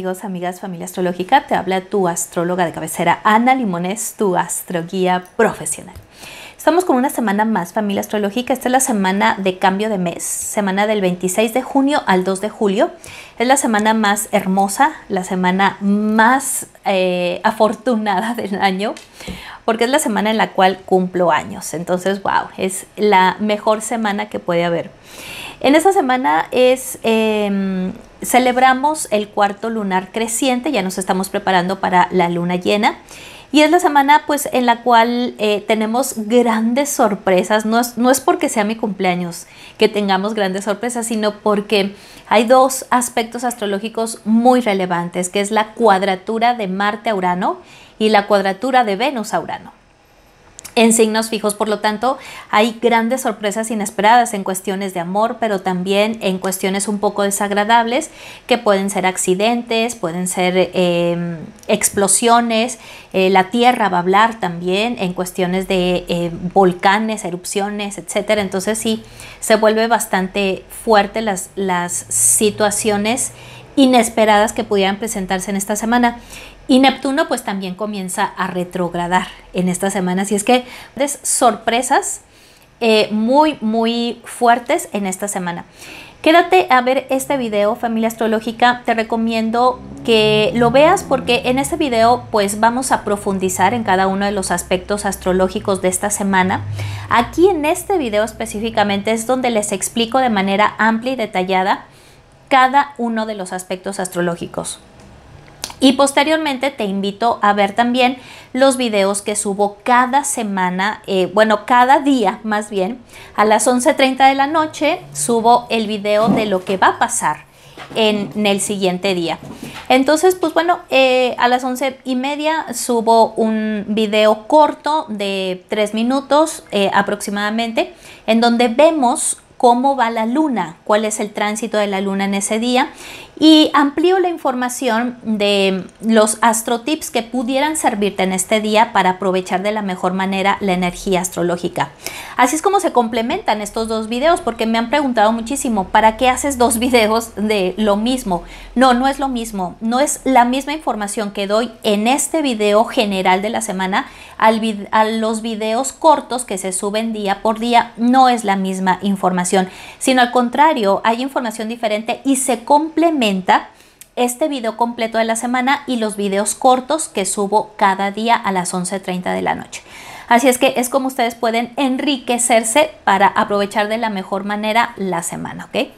amigos, amigas, familia astrológica, te habla tu astróloga de cabecera, Ana Limones, tu astroguía profesional. Estamos con una semana más, familia astrológica. Esta es la semana de cambio de mes, semana del 26 de junio al 2 de julio. Es la semana más hermosa, la semana más eh, afortunada del año, porque es la semana en la cual cumplo años. Entonces, wow, es la mejor semana que puede haber. En esta semana es, em, celebramos el cuarto lunar creciente, ya nos estamos preparando para la luna llena. Y es la semana pues en la cual eh, tenemos grandes sorpresas. No es, no es, porque sea mi cumpleaños que tengamos grandes sorpresas, sino porque hay dos aspectos astrológicos muy relevantes, que es la cuadratura de Marte a Urano y la cuadratura de Venus a Urano. En signos fijos, por lo tanto, hay grandes sorpresas inesperadas en cuestiones de amor, pero también en cuestiones un poco desagradables, que pueden ser accidentes, pueden ser em, explosiones, eh, la tierra va a hablar también en cuestiones de em, volcanes, erupciones, etc. Entonces sí, se vuelve bastante fuerte las, las situaciones inesperadas que pudieran presentarse en esta semana. Y Neptuno pues también comienza a retrogradar en esta semana, así es que es sorpresas eh, muy, muy fuertes en esta semana. Quédate a ver este video familia astrológica, te recomiendo que lo veas porque en este video pues vamos a profundizar en cada uno de los aspectos astrológicos de esta semana. Aquí en este video específicamente es donde les explico de manera amplia y detallada cada uno de los aspectos astrológicos. Y posteriormente te invito a ver también los videos que subo cada semana, eh, bueno, cada día más bien. A las 11.30 de la noche subo el video de lo que va a pasar en, el siguiente día. Entonces, pues bueno, eh, a las 11.30 y media subo un video corto de 3 minutos eh, aproximadamente, en donde vemos cómo va la luna, cuál es el tránsito de la luna en ese día y amplío la información de los astrotips que pudieran servirte en este día para aprovechar de la mejor manera la energía astrológica. Así es como se complementan estos dos videos porque me han preguntado muchísimo, ¿para qué haces dos videos de lo mismo? No, no es lo mismo, no es la misma información que doy en este video general de la semana a los videos cortos que se suben día por día, no es la misma información sino al contrario, hay información diferente y se complementa este video completo de la semana y los videos cortos que subo cada día a las 11.30 de la noche. Así es que es como ustedes pueden enriquecerse para aprovechar de la mejor manera la semana, ¿ok?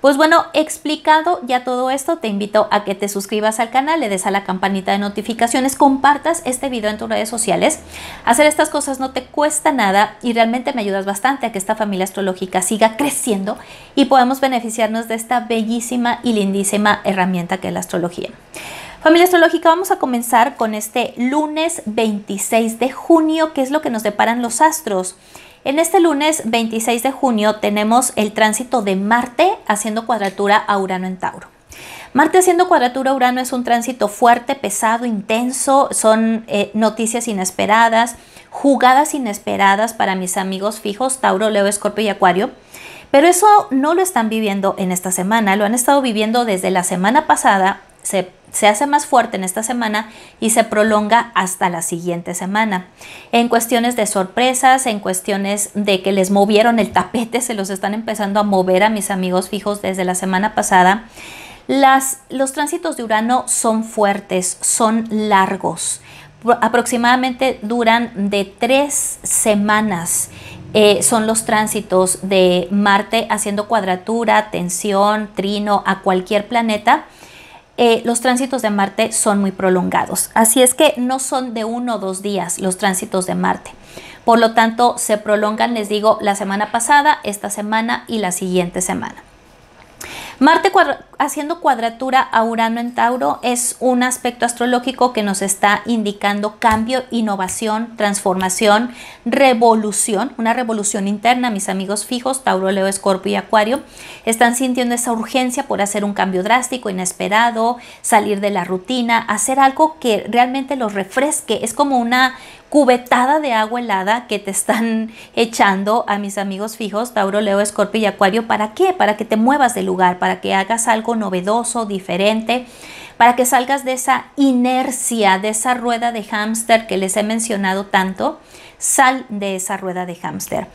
Pues bueno, explicado ya todo esto, te invito a que te suscribas al canal, le des a la campanita de notificaciones, compartas este video en tus redes sociales. Hacer estas cosas no te cuesta nada y realmente me ayudas bastante a que esta familia astrológica siga creciendo y podamos beneficiarnos de esta bellísima y lindísima herramienta que es la astrología. Familia astrológica, vamos a comenzar con este lunes 26 de junio, que es lo que nos deparan los astros. En este lunes 26 de junio tenemos el tránsito de Marte haciendo cuadratura a Urano en Tauro. Marte haciendo cuadratura a Urano es un tránsito fuerte, pesado, intenso, son eh, noticias inesperadas, jugadas inesperadas para mis amigos fijos, Tauro, Leo, Escorpio y Acuario. Pero eso no lo están viviendo en esta semana, lo han estado viviendo desde la semana pasada, se se hace más fuerte en esta semana y se prolonga hasta la siguiente semana. En cuestiones de sorpresas, en cuestiones de que les movieron el tapete, se los están empezando a mover a mis amigos fijos desde la semana pasada. Las, los tránsitos de Urano son fuertes, son largos. Aproximadamente duran de tres semanas. Eh, son los tránsitos de Marte haciendo cuadratura, tensión, trino a cualquier planeta eh, los tránsitos de Marte son muy prolongados. Así es que no son de uno o dos días los tránsitos de Marte. Por lo tanto, se prolongan, les digo, la semana pasada, esta semana y la siguiente semana. Marte haciendo cuadratura a Urano en Tauro es un aspecto astrológico que nos está indicando cambio, innovación, transformación, revolución, una revolución interna. Mis amigos fijos, Tauro, Leo, Escorpio y Acuario, están sintiendo esa urgencia por hacer un cambio drástico, inesperado, salir de la rutina, hacer algo que realmente los refresque. Es como una cubetada de agua helada que te están echando a mis amigos fijos, Tauro, Leo, Escorpio y Acuario. ¿Para qué? Para que te muevas de lugar, para que hagas algo novedoso, diferente, para que salgas de esa inercia, de esa rueda de hámster que les he mencionado tanto, sal de esa rueda de hámster.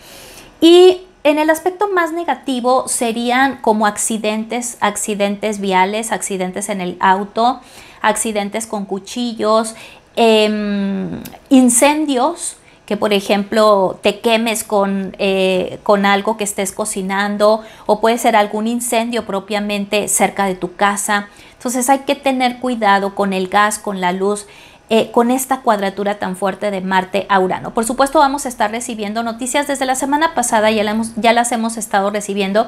Y en el aspecto más negativo serían como accidentes, accidentes viales, accidentes en el auto, accidentes con cuchillos, em, incendios, por ejemplo te quemes con, eh, con algo que estés cocinando o puede ser algún incendio propiamente cerca de tu casa. Entonces hay que tener cuidado con el gas, con la luz. Eh, con esta cuadratura tan fuerte de Marte a Urano. Por supuesto vamos a estar recibiendo noticias desde la semana pasada, ya, ya las hemos estado recibiendo,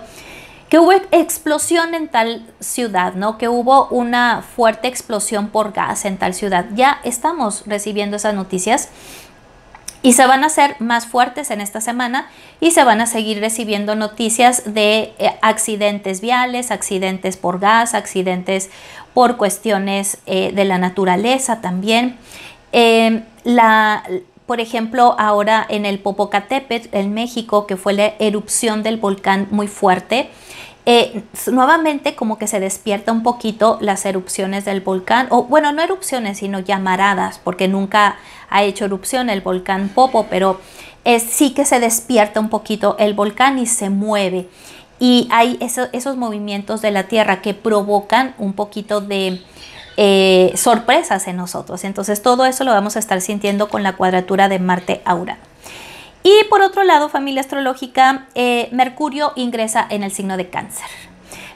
que hubo explosión en tal ciudad, ¿no? Que hubo una fuerte explosión por gas en tal ciudad. Ya estamos recibiendo esas noticias y se van a hacer más fuertes en esta semana y se van a seguir recibiendo noticias de eh, accidentes viales, accidentes por gas, accidentes por cuestiones eh, de la naturaleza también. Em, la, por ejemplo, ahora en el Popocatépetl, en México, que fue la erupción del volcán muy fuerte, eh, nuevamente como que se despierta un poquito las erupciones del volcán, o bueno, no erupciones, sino llamaradas, porque nunca ha hecho erupción el volcán Popo, pero es, eh, sí que se despierta un poquito el volcán y se mueve. Y hay esos movimientos de la Tierra que provocan un poquito de eh, sorpresas en nosotros. Entonces todo eso lo vamos a estar sintiendo con la cuadratura de Marte Aura. Y por otro lado, familia astrológica, eh, Mercurio ingresa en el signo de cáncer.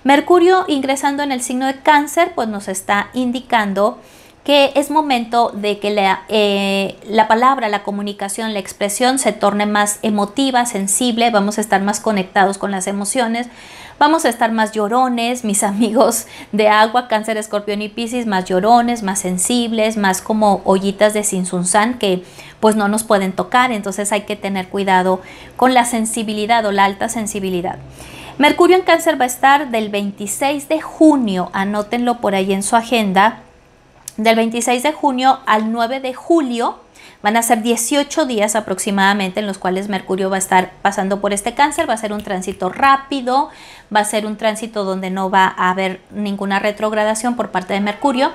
Mercurio ingresando en el signo de cáncer, pues nos está indicando que es momento de que la, eh, la, palabra, la comunicación, la expresión se torne más emotiva, sensible, vamos a estar más conectados con las emociones, vamos a estar más llorones, mis amigos de agua, cáncer, escorpión y piscis, más llorones, más sensibles, más como ollitas de sinsunzán que pues no nos pueden tocar, entonces hay que tener cuidado con la sensibilidad o la alta sensibilidad. Mercurio en cáncer va a estar del 26 de junio, anótenlo por ahí en su agenda, del 26 de junio al 9 de julio. Van a ser 18 días aproximadamente en los cuales Mercurio va a estar pasando por este cáncer. Va a ser un tránsito rápido, va a ser un tránsito donde no va a haber ninguna retrogradación por parte de Mercurio.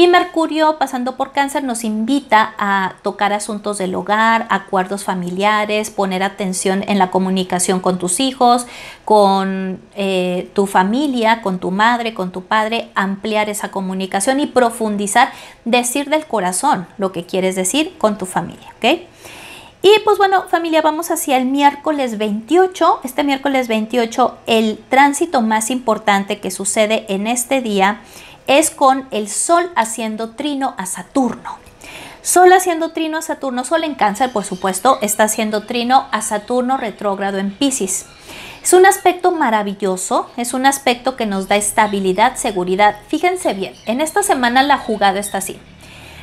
Y Mercurio, pasando por cáncer, nos invita a tocar asuntos del hogar, acuerdos familiares, poner atención en la comunicación con tus hijos, con eh, tu familia, con tu madre, con tu padre, ampliar esa comunicación y profundizar, decir del corazón lo que quieres decir con tu familia, Y pues bueno, familia, vamos hacia el miércoles 28. Este miércoles 28, el tránsito más importante que sucede en este día es con el Sol haciendo trino a Saturno. Sol haciendo trino a Saturno, Sol en cáncer, por supuesto, está haciendo trino a Saturno retrógrado en Pisces. Es un aspecto maravilloso, es un aspecto que nos da estabilidad, seguridad. Fíjense bien, en esta semana la jugada está así.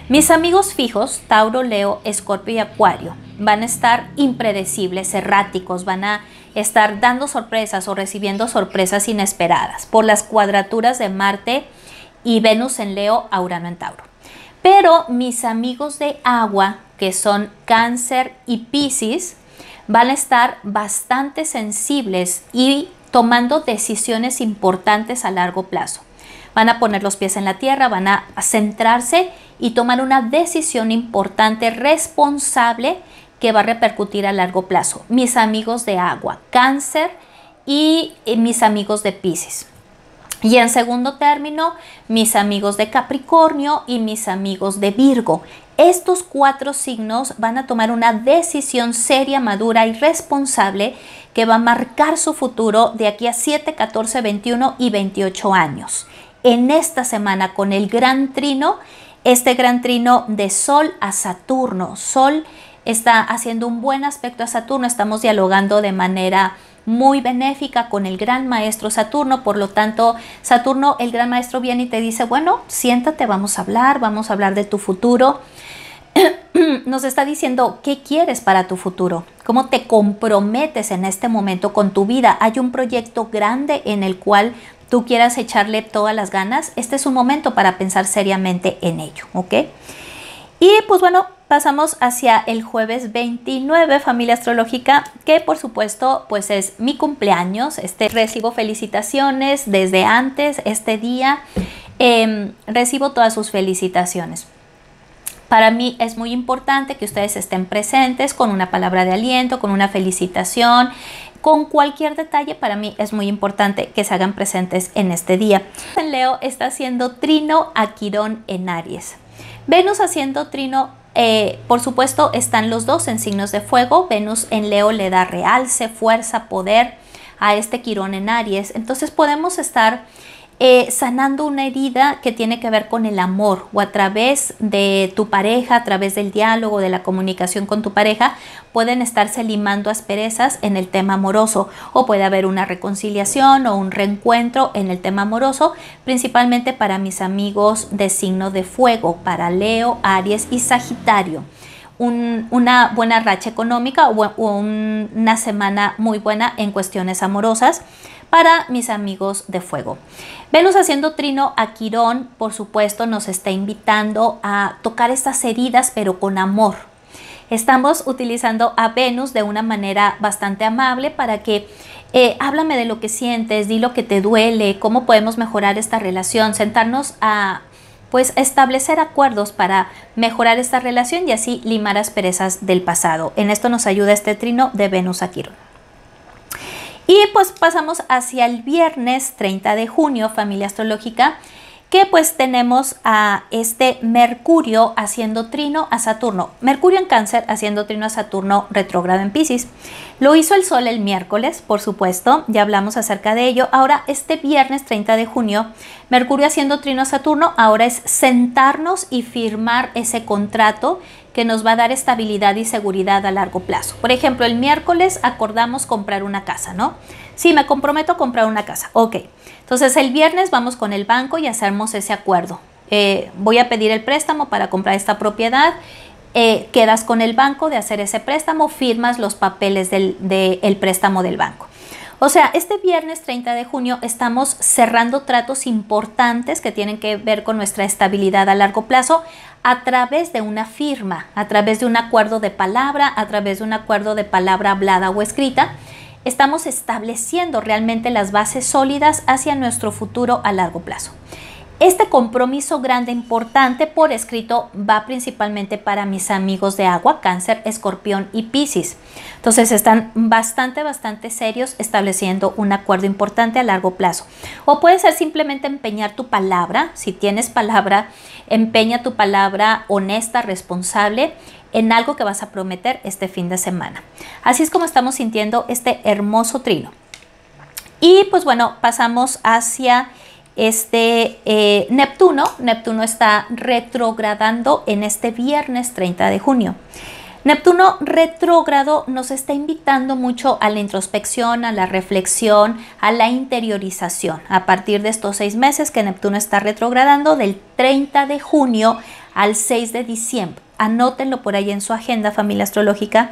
Mis amigos fijos, Tauro, Leo, Escorpio y Acuario, van a estar impredecibles, erráticos, van a estar dando sorpresas o recibiendo sorpresas inesperadas por las cuadraturas de Marte y Venus en Leo a Urano en Tauro. Pero mis amigos de agua, que son Cáncer y Piscis, van a estar bastante sensibles y tomando decisiones importantes a largo plazo. Van a poner los pies en la tierra, van a centrarse y tomar una decisión importante, responsable, que va a repercutir a largo plazo. Mis amigos de agua, cáncer y eh, mis amigos de Pisces. Y en segundo término, mis amigos de Capricornio y mis amigos de Virgo. Estos cuatro signos van a tomar una decisión seria, madura y responsable que va a marcar su futuro de aquí a 7, 14, 21 y 28 años. En esta semana con el gran trino, este gran trino de Sol a Saturno, Sol está haciendo un buen aspecto a Saturno, estamos dialogando de manera muy benéfica con el gran maestro Saturno, por lo tanto Saturno, el gran maestro viene y te dice, bueno, siéntate, vamos a hablar, vamos a hablar de tu futuro. Nos está diciendo qué quieres para tu futuro, cómo te comprometes en este momento con tu vida. Hay un proyecto grande en el cual tú quieras echarle todas las ganas. Este es un momento para pensar seriamente en ello, ¿ok? Y pues bueno, pasamos hacia el jueves 29, familia astrológica, que por supuesto pues es mi cumpleaños. Este, recibo felicitaciones desde antes, este día. Em, recibo todas sus felicitaciones. Para mí es muy importante que ustedes estén presentes con una palabra de aliento, con una felicitación, con cualquier detalle. Para mí es muy importante que se hagan presentes en este día. Leo está haciendo trino a Quirón en Aries. Venus haciendo trino eh, por supuesto, están los dos en signos de fuego. Venus en Leo le da realce, fuerza, poder a este Quirón en Aries. Entonces podemos estar eh, sanando una herida que tiene que ver con el amor o a través de tu pareja, a través del diálogo, de la comunicación con tu pareja, pueden estarse limando asperezas en el tema amoroso o puede haber una reconciliación o un reencuentro en el tema amoroso, principalmente para mis amigos de signo de fuego, para Leo, Aries y Sagitario. una buena racha económica o, una semana muy buena en cuestiones amorosas para mis amigos de fuego. Venus haciendo trino a Quirón, por supuesto, nos está invitando a tocar estas heridas, pero con amor. Estamos utilizando a Venus de una manera bastante amable para que eh, háblame de lo que sientes, di lo que te duele, cómo podemos mejorar esta relación, sentarnos a pues establecer acuerdos para mejorar esta relación y así limar asperezas del pasado. En esto nos ayuda este trino de Venus a Quirón. Y pues pasamos hacia el viernes 30 de junio, familia astrológica, que pues tenemos a este Mercurio haciendo trino a Saturno. Mercurio en cáncer haciendo trino a Saturno retrógrado en Pisces. Lo hizo el Sol el miércoles, por supuesto, ya hablamos acerca de ello. Ahora este viernes 30 de junio, Mercurio haciendo trino a Saturno, ahora es sentarnos y firmar ese contrato que nos va a dar estabilidad y seguridad a largo plazo. Por ejemplo, el miércoles acordamos comprar una casa, ¿no? Sí, me comprometo a comprar una casa. Ok. Entonces el viernes vamos con el banco y hacemos ese acuerdo. Eh, voy a pedir el préstamo para comprar esta propiedad. Eh, quedas con el banco de hacer ese préstamo, firmas los papeles del préstamo del banco. O sea, este viernes 30 de junio estamos cerrando tratos importantes que tienen que ver con nuestra estabilidad a largo plazo a través de una firma, a través de un acuerdo de palabra, a través de un acuerdo de palabra hablada o escrita. Estamos estableciendo realmente las bases sólidas hacia nuestro futuro a largo plazo. Este compromiso grande importante por escrito va principalmente para mis amigos de agua, cáncer, escorpión y piscis. Entonces están bastante, bastante serios estableciendo un acuerdo importante a largo plazo. O puede ser simplemente empeñar tu palabra. Si tienes palabra, empeña tu palabra honesta, responsable en algo que vas a prometer este fin de semana. Así es como estamos sintiendo este hermoso trino. Y pues bueno, pasamos hacia este eh, Neptuno. Neptuno está retrogradando en este viernes 30 de junio. Neptuno retrógrado nos está invitando mucho a la introspección, a la reflexión, a la interiorización. A partir de estos seis meses que Neptuno está retrogradando, del 30 de junio al 6 de diciembre. Anótenlo por ahí en su agenda, familia astrológica.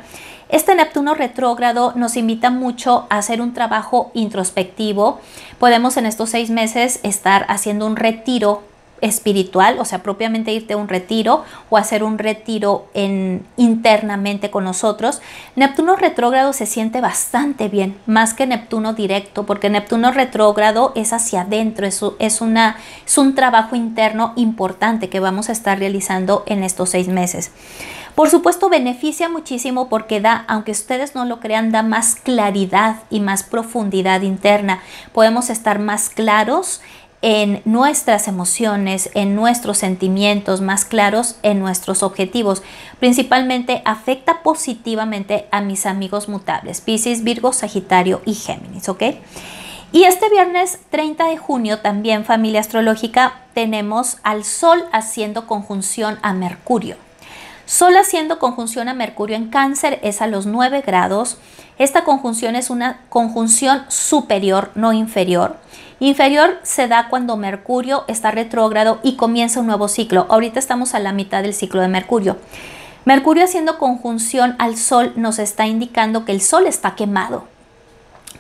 Este Neptuno retrógrado nos invita mucho a hacer un trabajo introspectivo. Podemos en estos seis meses estar haciendo un retiro espiritual, o sea, propiamente irte a un retiro o hacer un retiro en, internamente con nosotros. Neptuno retrógrado se siente bastante bien, más que Neptuno directo, porque Neptuno retrógrado es hacia adentro, es, una, es un trabajo interno importante que vamos a estar realizando en estos seis meses. Por supuesto, beneficia muchísimo porque da, aunque ustedes no lo crean, da más claridad y más profundidad interna. Podemos estar más claros en nuestras emociones, en nuestros sentimientos, más claros en nuestros objetivos. Principalmente afecta positivamente a mis amigos mutables, Pisces, Virgo, Sagitario y Géminis, ¿ok? Y este viernes 30 de junio también, familia astrológica, tenemos al Sol haciendo conjunción a Mercurio. Sol haciendo conjunción a Mercurio en cáncer es a los 9 grados. Esta conjunción es una conjunción superior, no inferior. Inferior se da cuando Mercurio está retrógrado y comienza un nuevo ciclo. Ahorita estamos a la mitad del ciclo de Mercurio. Mercurio haciendo conjunción al Sol nos está indicando que el Sol está quemado.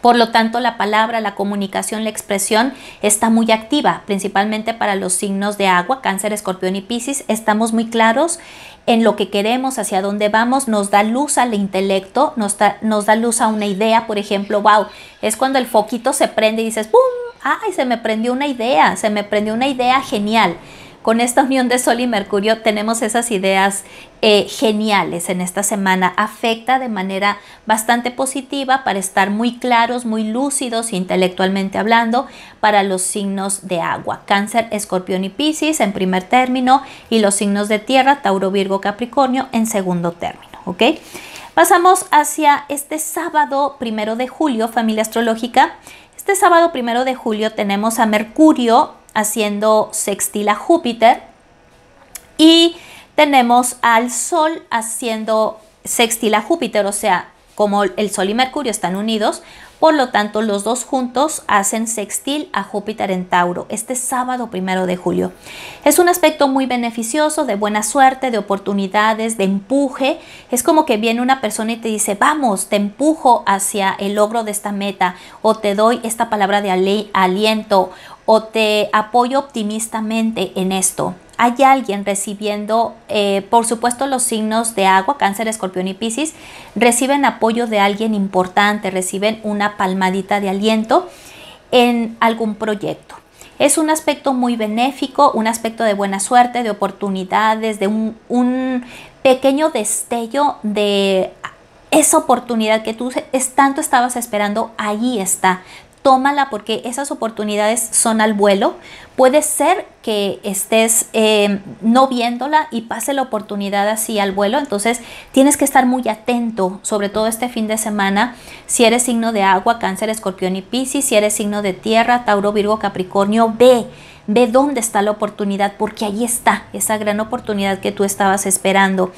Por lo tanto, la palabra, la comunicación, la expresión está muy activa, principalmente para los signos de agua, cáncer, escorpión y piscis. Estamos muy claros en lo que queremos, hacia dónde vamos, nos da luz al intelecto, nos da, luz a una idea, por ejemplo, wow, es cuando el foquito se prende y dices, ¡pum! ¡Ay, se me prendió una idea! Se me prendió una idea genial con esta unión de Sol y Mercurio tenemos esas ideas eh, geniales en esta semana. Afecta de manera bastante positiva para estar muy claros, muy lúcidos intelectualmente hablando para los signos de agua. Cáncer, escorpión y Piscis en primer término y los signos de tierra, Tauro, Virgo, Capricornio en segundo término. ¿ok? Pasamos hacia este sábado primero de julio, familia astrológica. Este sábado primero de julio tenemos a Mercurio haciendo sextil a Júpiter. Y tenemos al Sol haciendo sextil a Júpiter, o sea, como el Sol y Mercurio están unidos, por lo tanto los dos juntos hacen sextil a Júpiter en Tauro este sábado primero de julio. Es un aspecto muy beneficioso, de buena suerte, de oportunidades, de empuje. Es como que viene una persona y te dice, vamos, te empujo hacia el logro de esta meta o te doy esta palabra de aliento o te apoyo optimistamente en esto. Hay alguien recibiendo, eh, por supuesto, los signos de agua, cáncer, escorpión y piscis, reciben apoyo de alguien importante, reciben una palmadita de aliento en algún proyecto. Es un aspecto muy benéfico, un aspecto de buena suerte, de oportunidades, de un, un pequeño destello de esa oportunidad que tú tanto estabas esperando, ahí está tómala porque esas oportunidades son al vuelo. Puede ser que estés eh, no viéndola y pase la oportunidad así al vuelo, entonces tienes que estar muy atento, sobre todo este fin de semana, si eres signo de agua, cáncer, escorpión y piscis, si eres signo de tierra, tauro, virgo, capricornio, ve ve dónde está la oportunidad, porque ahí está esa gran oportunidad que tú estabas esperando.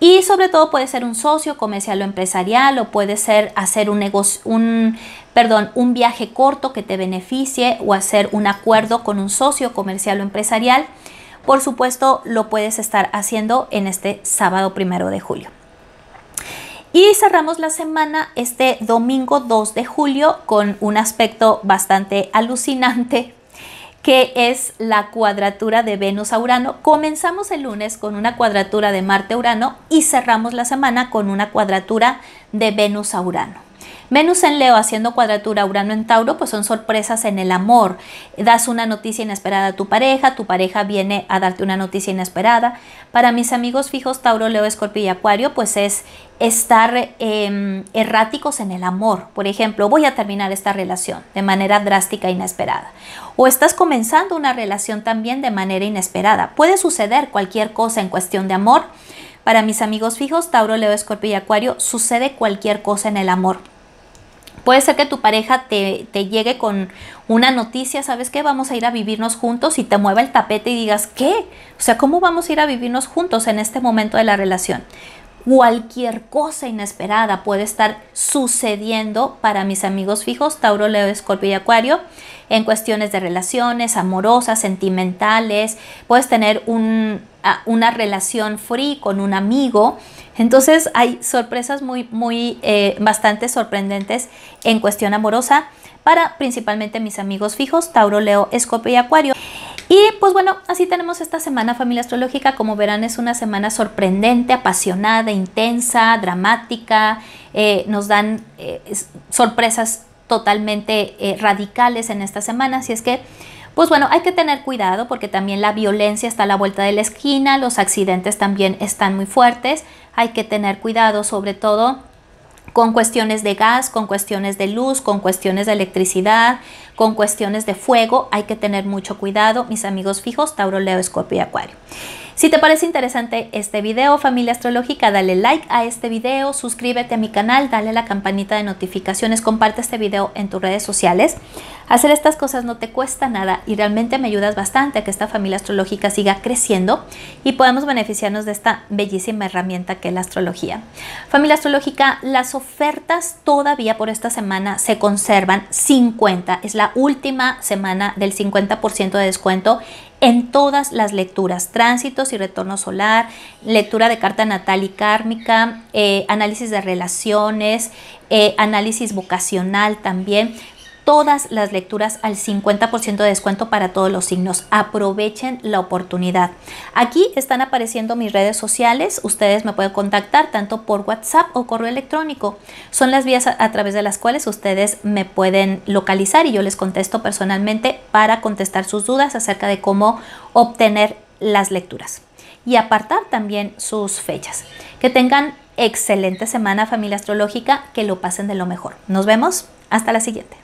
Y sobre todo puede ser un socio comercial o empresarial o puede ser hacer un negocio, un, perdón, un viaje corto que te beneficie o hacer un acuerdo con un socio comercial o empresarial. Por supuesto, lo puedes estar haciendo en este sábado primero de julio. Y cerramos la semana este domingo 2 de julio con un aspecto bastante alucinante que es la cuadratura de Venus a Urano. Comenzamos el lunes con una cuadratura de Marte a Urano y cerramos la semana con una cuadratura de Venus a Urano. Venus en Leo haciendo cuadratura Urano en Tauro, pues son sorpresas en el amor. Das una noticia inesperada a tu pareja, tu pareja viene a darte una noticia inesperada. Para mis amigos fijos Tauro, Leo, Escorpio y Acuario, pues es estar em, erráticos en el amor. Por ejemplo, voy a terminar esta relación de manera drástica e inesperada. O estás comenzando una relación también de manera inesperada. Puede suceder cualquier cosa en cuestión de amor. Para mis amigos fijos, Tauro, Leo, Escorpio y Acuario, sucede cualquier cosa en el amor. Puede ser que tu pareja te, te, llegue con una noticia, ¿sabes qué? Vamos a ir a vivirnos juntos y te mueva el tapete y digas, ¿qué? O sea, ¿cómo vamos a ir a vivirnos juntos en este momento de la relación? Cualquier cosa inesperada puede estar sucediendo para mis amigos fijos, Tauro, Leo, Escorpio y Acuario, en cuestiones de relaciones amorosas, sentimentales. Puedes tener ah, una relación free con un amigo, entonces hay sorpresas muy, muy, eh, bastante sorprendentes en cuestión amorosa para principalmente mis amigos fijos, Tauro, Leo, Escorpio y Acuario. Y pues bueno, así tenemos esta semana familia astrológica. Como verán, es una semana sorprendente, apasionada, intensa, dramática. Eh, nos dan eh, sorpresas totalmente radicales en esta semana. Así es que pues bueno, hay que tener cuidado porque también la violencia está a la vuelta de la esquina, los accidentes también están muy fuertes, hay que tener cuidado sobre todo con cuestiones de gas, con cuestiones de luz, con cuestiones de electricidad, con cuestiones de fuego, hay que tener mucho cuidado, mis amigos fijos, Tauro, Leo, Escorpio y Acuario. Si te parece interesante este video, familia astrológica, dale like a este video, suscríbete a mi canal, dale la campanita de notificaciones, comparte este video en tus redes sociales. Hacer estas cosas no te cuesta nada y realmente me ayudas bastante a que esta familia astrológica siga creciendo y podamos beneficiarnos de esta bellísima herramienta que es la astrología. Familia astrológica, las ofertas todavía por esta semana se conservan 50, es la última semana del 50% de descuento en todas las lecturas, tránsitos y retorno solar, lectura de carta natal y kármica, eh, análisis de relaciones, eh, análisis vocacional también, todas las lecturas al 50% de descuento para todos los signos. Aprovechen la oportunidad. Aquí están apareciendo mis redes sociales. Ustedes me pueden contactar tanto por WhatsApp o correo electrónico. Son las vías a, través de las cuales ustedes me pueden localizar y yo les contesto personalmente para contestar sus dudas acerca de cómo obtener las lecturas y apartar también sus fechas. Que tengan excelente semana familia astrológica, que lo pasen de lo mejor. Nos vemos, hasta la siguiente.